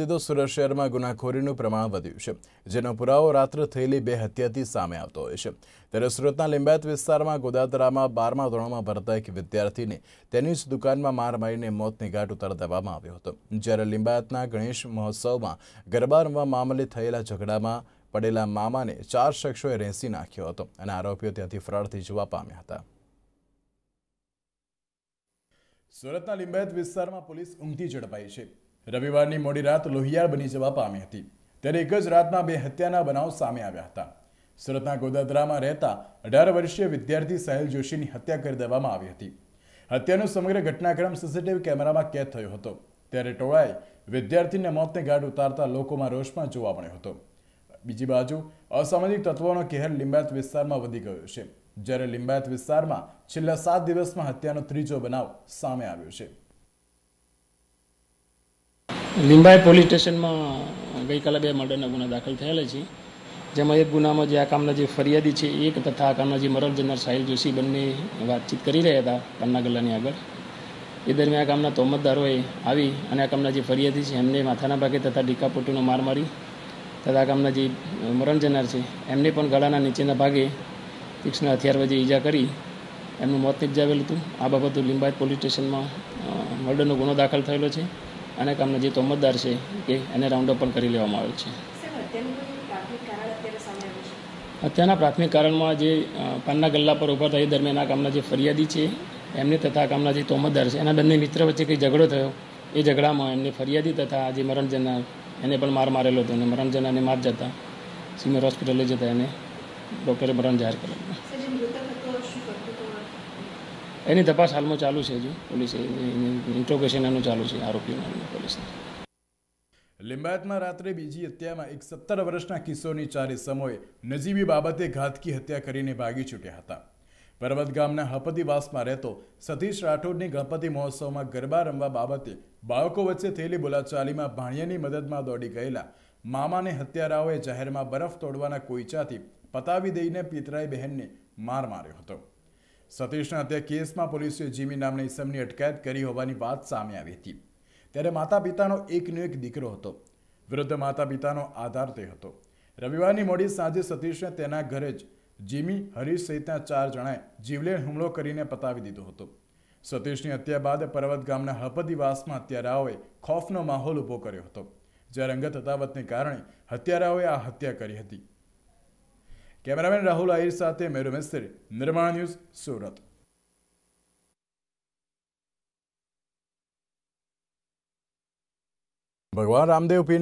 સીધો સુરત શહેરમાં ગુનાખોરીનું પ્રમાણ વધ્યું છે જેનો પુરાવો રાત્રે થયેલી બે હત્યાથી સામે આવતો હોય છે ત્યારે સુરતના લિંબાયત વિસ્તારમાં ગોદાદરામાં બારમા ધોરણમાં ભરતા એક વિદ્યાર્થીને તેની જ દુકાનમાં માર મારીને મોતની ઘાટ ઉતાર દેવામાં આવ્યો હતો જ્યારે લિંબાયતના ગણેશ મહોત્સવમાં ગરબા રમવા મામલે થયેલા ઝઘડામાં પડેલા મામાને ચાર શખ્સોએ રેસી નાખ્યો હતો અને આરોપીઓ ત્યાંથી ફરારથી જોવા પામ્યા હતા સુરતના લિંબાયત વિસ્તારમાં પોલીસ ઊંઘતી ઝડપાઈ છે રવિવારની મોડી રાત લોહિયાળ બની જવા પામી હતી ત્યારે એક જ રાતના બે હત્યાના બનાવ સામે આવ્યા હતા સુરતના ગોદાદરામાં રહેતા અઢાર વર્ષીય વિદ્યાર્થી સહેલ જોશીની હત્યા કરી દેવામાં આવી હતી હત્યાનો સમગ્ર ઘટનાક્રમ સીસીટીવી કેમેરામાં કેદ થયો હતો ત્યારે ટોળાએ વિદ્યાર્થીને મોતને ગાઢ ઉતારતા લોકોમાં રોષમાં જોવા મળ્યો હતો બીજી બાજુ અસામાજિક તત્વોનો કહેર લિંબાયત વિસ્તારમાં વધી ગયો છે જ્યારે લિંબાયત વિસ્તારમાં છેલ્લા સાત દિવસમાં હત્યાનો ત્રીજો બનાવ સામે આવ્યો છે લીંબાઈ પોલીસ સ્ટેશનમાં ગઈકાલે બે મર્ડરના ગુના દાખલ થયેલા છે જેમાં એક ગુનામાં જે આ કામના જે ફરિયાદી છે એક તથા આ કામના જે મરણ જનાર સાહિલ જોશી બંને વાતચીત કરી રહ્યા હતા પન્ના ગલ્લાની આગળ એ દરમિયાન આ કામના તોમતદારોએ આવી અને આ કામના જે ફરિયાદી છે એમને માથાના ભાગે તથા ડીકાપોટીનો માર મારી તથા આ કામના જે મરણ જનાર છે એમને પણ ગળાના નીચેના ભાગે તીક્ષ્ણ હથિયાર વજે ઈજા કરી એમનું મોત નિપજાવેલું હતું આ બાબતો લિંબાયત પોલીસ સ્ટેશનમાં મર્ડરનો ગુનો દાખલ થયેલો છે અને કામના જે તોમતદાર છે કે એને રાઉન્ડ અપ પણ કરી લેવામાં આવે છે અત્યારના પ્રાથમિક કારણમાં જે પાનના ગલ્લા પર ઊભા થાય દરમિયાન આ કામના જે ફરિયાદી છે એમને તથા કામના જે તોમતદાર છે એના બંને મિત્ર વચ્ચે કંઈ ઝઘડો થયો એ ઝઘડામાં એમને ફરિયાદી તથા જે મરણ એને પણ માર મારેલો હતો અને મરણ માર જતા સિમર હોસ્પિટલે જતા એને ડૉક્ટરે મરણ જાહેર કરેલું એની તપાસ હાલમાં ચાલુ છે હજુ પોલીસ ઇન્ટ્રોગેશન એનું ચાલુ છે આરોપીઓનું પોલીસને લિંબાયતમાં રાત્રે બીજી હત્યામાં એક સત્તર વર્ષના કિસ્સોની ચારે સમયે નજીવી બાબતે ઘાતકી હત્યા કરીને ભાગી છૂટ્યા હતા પર્વત ગામના હપતિવાસમાં રહેતો સતીશ રાઠોડની ગણપતિ મહોત્સવમાં ગરબા રમવા બાબતે બાળકો વચ્ચે થયેલી બોલાચાલીમાં ભાણિયાની મદદમાં દોડી ગયેલા મામાને હત્યારાઓએ જાહેરમાં બરફ તોડવાના કોઈચાથી પતાવી દઈને પિતરાઈ બહેનને માર માર્યો હતો સતીશના હત્યા કેસમાં પોલીસે જીમી નામના ઇસમની અટકાયત કરી હોવાની વાત સામે આવી હતી ત્યારે માતા પિતાનો એકનો એક દીકરો હતો વૃદ્ધ માતા પિતાનો આધાર તે હતો રવિવારની મોડી સાંજે સતીશને તેના ઘરે જ જીમી હરીશ સહિતના ચાર જણાએ જીવલેણ હુમલો કરીને પતાવી દીધો હતો સતીશની હત્યા બાદ પર્વત ગામના હપદિવાસમાં હત્યારાઓએ ખોફનો માહોલ ઊભો કર્યો હતો જ્યારે અંગત અદાવતને કારણે હત્યારાઓએ આ હત્યા કરી હતી કેમેરામેન રાહુલ આહિર સાથે મેરુ મિસ્ત્રી નિર્માણ ન્યૂઝ સુરત ભગવાન રામદેવ પીર